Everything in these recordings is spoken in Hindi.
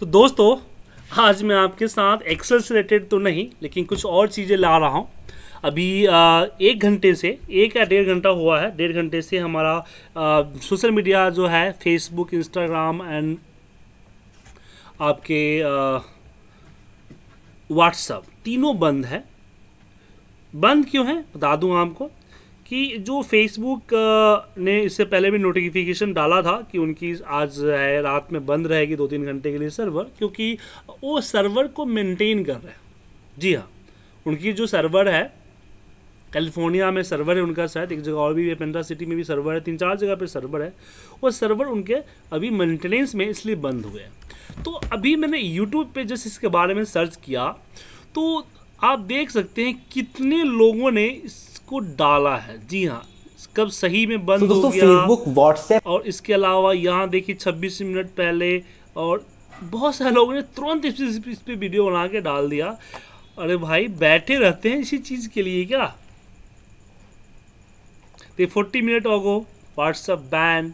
तो दोस्तों आज मैं आपके साथ एक्सेल से रिलेटेड तो नहीं लेकिन कुछ और चीज़ें ला रहा हूँ अभी आ, एक घंटे से एक या डेढ़ घंटा हुआ है डेढ़ घंटे से हमारा सोशल मीडिया जो है फेसबुक इंस्टाग्राम एंड आपके व्हाट्सअप तीनों बंद है बंद क्यों है बता दूँ आपको कि जो फेसबुक ने इससे पहले भी नोटिफिकेशन डाला था कि उनकी आज है रात में बंद रहेगी दो तीन घंटे के लिए सर्वर क्योंकि वो सर्वर को मेंटेन कर रहे हैं जी हाँ उनकी जो सर्वर है कैलिफोर्निया में सर्वर है उनका शायद एक जगह और भी पेंड्रा सिटी में भी सर्वर है तीन चार जगह पर सर्वर है वो सर्वर उनके अभी मेंटेनेंस में इसलिए बंद हुए हैं तो अभी मैंने यूट्यूब पर जैसे इसके बारे में सर्च किया तो आप देख सकते हैं कितने लोगों ने इस को डाला है जी हाँ कब सही में बंद so, तो हो गया फेसबुक व्हाट्सएप और इसके अलावा यहाँ देखिए 26 मिनट पहले और बहुत सारे लोगों ने तुरंत इस, इस पे वीडियो बना के डाल दिया अरे भाई बैठे रहते हैं इसी चीज़ के लिए क्या तो फोर्टी मिनट हो गो व्हाट्सएप बैन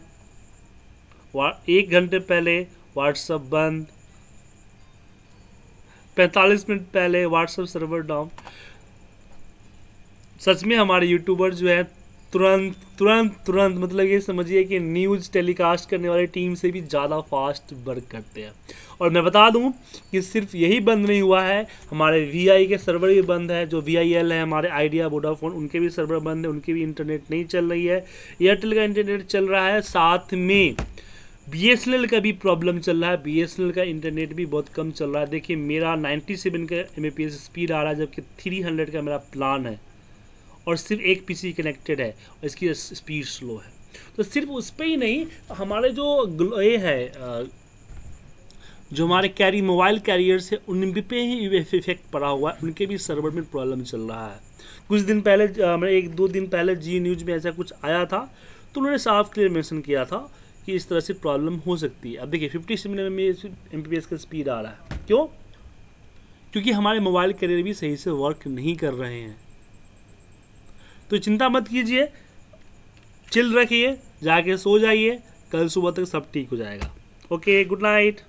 एक घंटे पहले व्हाट्सएप बंद पैंतालीस मिनट पहले व्हाट्सएप सर्वर डाउन सच में हमारे यूट्यूबर जो है तुरंत तुरंत तुरंत मतलब ये समझिए कि न्यूज़ टेलीकास्ट करने वाले टीम से भी ज़्यादा फास्ट वर्क करते हैं और मैं बता दूं कि सिर्फ यही बंद नहीं हुआ है हमारे वी के सर्वर भी बंद है जो वी है हमारे आइडिया वोडाफोन उनके भी सर्वर बंद है उनकी भी इंटरनेट नहीं चल रही है एयरटेल का इंटरनेट चल रहा है साथ में बी का भी प्रॉब्लम चल रहा है बी का इंटरनेट भी बहुत कम चल रहा है देखिए मेरा 97 का एम स्पीड आ रहा है जबकि 300 का मेरा प्लान है और सिर्फ एक सी कनेक्टेड है और इसकी स्पीड स्लो है तो सिर्फ उस पर ही नहीं हमारे जो ये है जो हमारे कैरी मोबाइल कैरियर्स है उन पे ही इफेक्ट पड़ा हुआ है उनके भी सर्वर में प्रॉब्लम चल रहा है कुछ दिन पहले हमारे एक दो दिन पहले जी न्यूज़ में ऐसा कुछ आया था तो उन्होंने साफ क्लियर मेंशन किया था कि इस तरह से प्रॉब्लम हो सकती है अब देखिए फिफ्टी सेवन में एम का स्पीड आ रहा है क्यों क्योंकि हमारे मोबाइल कैरियर भी सही से वर्क नहीं कर रहे हैं तो चिंता मत कीजिए चिल रखिए जाके सो जाइए कल सुबह तक सब ठीक हो जाएगा ओके गुड नाइट